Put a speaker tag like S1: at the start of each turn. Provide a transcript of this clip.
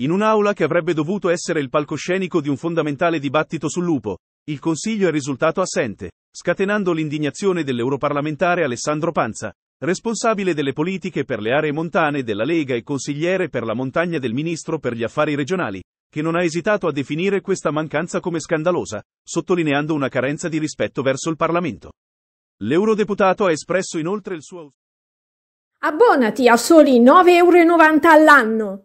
S1: In un'aula che avrebbe dovuto essere il palcoscenico di un fondamentale dibattito sul lupo, il Consiglio è risultato assente, scatenando l'indignazione dell'europarlamentare Alessandro Panza, responsabile delle politiche per le aree montane della Lega e consigliere per la montagna del Ministro per gli Affari Regionali, che non ha esitato a definire questa mancanza come scandalosa, sottolineando una carenza di rispetto verso il Parlamento. L'eurodeputato ha espresso inoltre il suo...
S2: Abbonati a soli 9,90 euro all'anno!